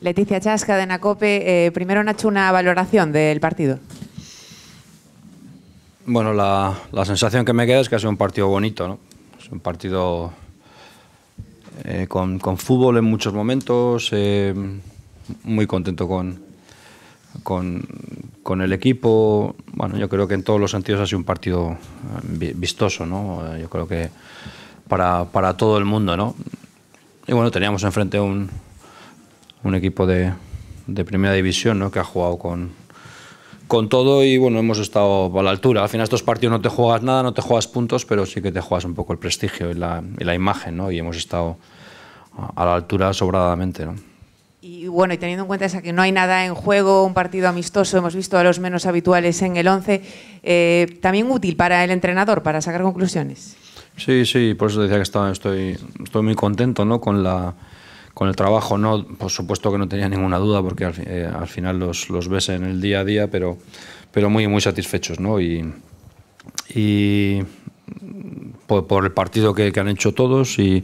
Leticia Chasca de Nacope. Eh, primero, hecho una valoración del partido. Bueno, la, sensación que me queda es que ha sido un partido bonito, ¿no? Es un partido eh, con, con, fútbol en muchos momentos, eh, muy contento con, con, el equipo. Bueno, yo creo que en todos los sentidos ha sido un partido vistoso, ¿no? Yo creo que para, para todo el mundo, ¿no? Y bueno, teníamos enfrente un, un equipo de, primera división ¿no? que ha jugado con, con todo y bueno, hemos estado a la altura. Al final estos partidos no te juegas nada, no te juegas puntos, pero sí que te juegas un poco el prestigio y la, imagen, ¿no? Y hemos estado a la altura sobradamente, Y bueno, y teniendo en cuenta esa que no hay nada en juego, un partido amistoso, hemos visto a los menos habituales en el 11, eh, también útil para el entrenador, para sacar conclusiones. Sí, sí, por eso decía que estaba, estoy, estoy muy contento ¿no? con la con el trabajo no, por supuesto que no tenía ninguna duda porque al, eh, final los, ves en el día a día, pero, pero muy, muy satisfechos, ¿no? Y, por, el partido que, han hecho todos y,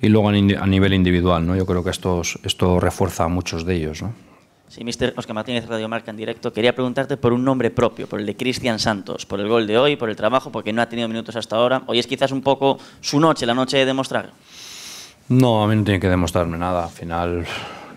luego a nivel individual, ¿no? Yo creo que esto refuerza a muchos de ellos, ¿no? Sí, Mr. Oscar Martínez, Radio Marca en directo. Quería preguntarte por un nombre propio, por el de Cristian Santos, por el gol de hoy, por el trabajo, porque no ha tenido minutos hasta ahora. Hoy es quizás un poco su noche, la noche de demostrar. No, a mí no tiene que demostrarme nada. Al final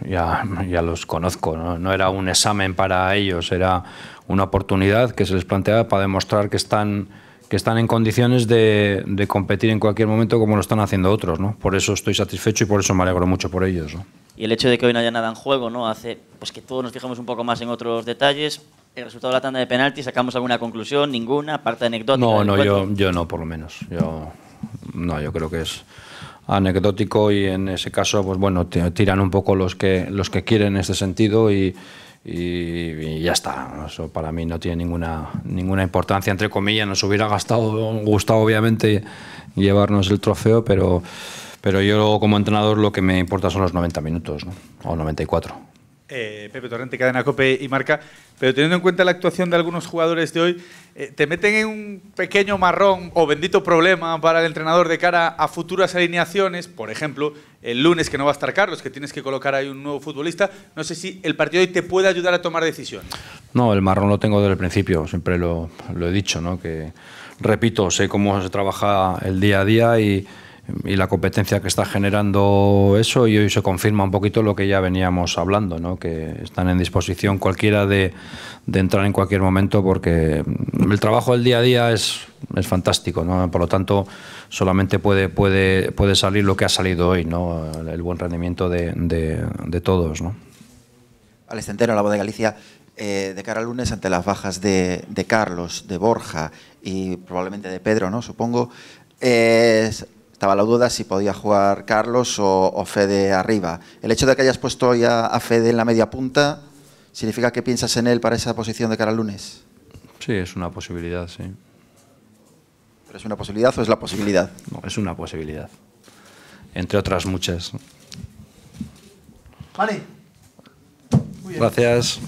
ya, ya los conozco. ¿no? no era un examen para ellos, era una oportunidad que se les planteaba para demostrar que están están en condiciones de, competir en cualquier momento como lo están haciendo otros, ¿no? Por eso estoy satisfecho y por eso me alegro mucho por ellos, ¿no? Y el hecho de que hoy no haya nada en juego, ¿no? Hace pues que todos nos fijemos un poco más en otros detalles. El resultado de la tanda de penaltis, ¿sacamos alguna conclusión? ¿Ninguna? ¿Parte anecdótica? No, no, yo, yo no, por lo menos. Yo, no, yo creo que es anecdótico y en ese caso, pues bueno, tiran un poco los que, los que quieren en este sentido y y, ya está. Eso para mí no tiene ninguna, importancia, entre comillas. Nos hubiera gustado obviamente llevarnos el trofeo, pero, yo como entrenador lo que me importa son los 90 minutos, o 94. Eh, Pepe Torrente, Cadena Cope y Marca, pero teniendo en cuenta la actuación de algunos jugadores de hoy, eh, ¿te meten en un pequeño marrón o bendito problema para el entrenador de cara a futuras alineaciones? Por ejemplo, el lunes que no va a estar Carlos, que tienes que colocar ahí un nuevo futbolista. No sé si el partido de hoy te puede ayudar a tomar decisiones. No, el marrón lo tengo desde el principio, siempre lo, lo he dicho, ¿no? que repito, sé cómo se trabaja el día a día y y la competencia que está generando eso y hoy se confirma un poquito lo que ya veníamos hablando, ¿no? que están en disposición cualquiera de, entrar en cualquier momento porque el trabajo del día a día es, es fantástico, ¿no? por lo tanto solamente puede, puede, puede salir lo que ha salido hoy, ¿no? el buen rendimiento de, de, todos. ¿no? Alex Centeno, La Voz de Galicia, eh, de cara al lunes ante las bajas de, Carlos, de Borja y probablemente de Pedro, ¿no? Supongo. es estaba la duda si podía jugar Carlos o, Fede arriba. El hecho de que hayas puesto ya a Fede en la media punta, ¿significa que piensas en él para esa posición de cara al lunes? Sí, es una posibilidad, sí. ¿Pero es una posibilidad o es la posibilidad? No, es una posibilidad. Entre otras muchas. Vale. Gracias.